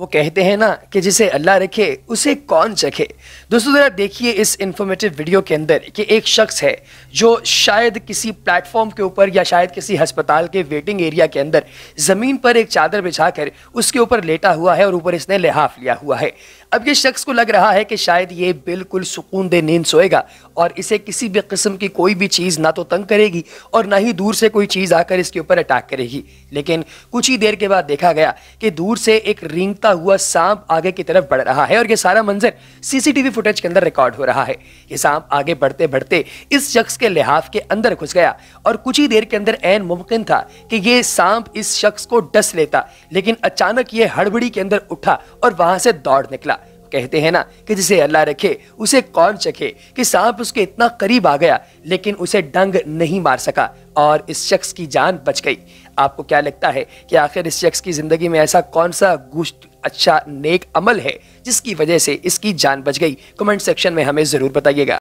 वो कहते हैं ना कि जिसे अल्लाह रखे उसे कौन चखे दोस्तों ज़रा देखिए इस इंफॉर्मेटिव वीडियो के अंदर कि एक शख्स है जो शायद किसी प्लेटफॉर्म के ऊपर या शायद किसी अस्पताल के वेटिंग एरिया के अंदर ज़मीन पर एक चादर बिछाकर उसके ऊपर लेटा हुआ है और ऊपर इसने लिहाफ लिया हुआ है अब ये शख्स को लग रहा है कि शायद ये बिल्कुल सुकून दे नींद सोएगा और इसे किसी भी किस्म की कोई भी चीज़ ना तो तंग करेगी और ना ही दूर से कोई चीज़ आकर इसके ऊपर अटैक करेगी लेकिन कुछ ही देर के बाद देखा गया कि दूर से एक रिंग भागता हुआ सांप आगे की तरफ बढ़ रहा है और ये सारा मंजर सीसीटीवी फुटेज के अंदर रिकॉर्ड हो रहा है ये सांप आगे बढ़ते बढ़ते इस शख्स के लिहाफ के अंदर घुस गया और कुछ ही देर के अंदर एन मुमकिन था कि ये सांप इस शख्स को डस लेता लेकिन अचानक ये हड़बड़ी के अंदर उठा और वहां से दौड़ निकला कहते हैं ना कि जिसे अल्लाह रखे उसे कौन चखे कि सांप उसके इतना करीब आ गया लेकिन उसे डंग नहीं मार सका और इस शख्स की जान बच गई आपको क्या लगता है कि आखिर इस शख्स की ज़िंदगी में ऐसा कौन सा गुस्त अच्छा नेक अमल है जिसकी वजह से इसकी जान बच गई कमेंट सेक्शन में हमें ज़रूर बताइएगा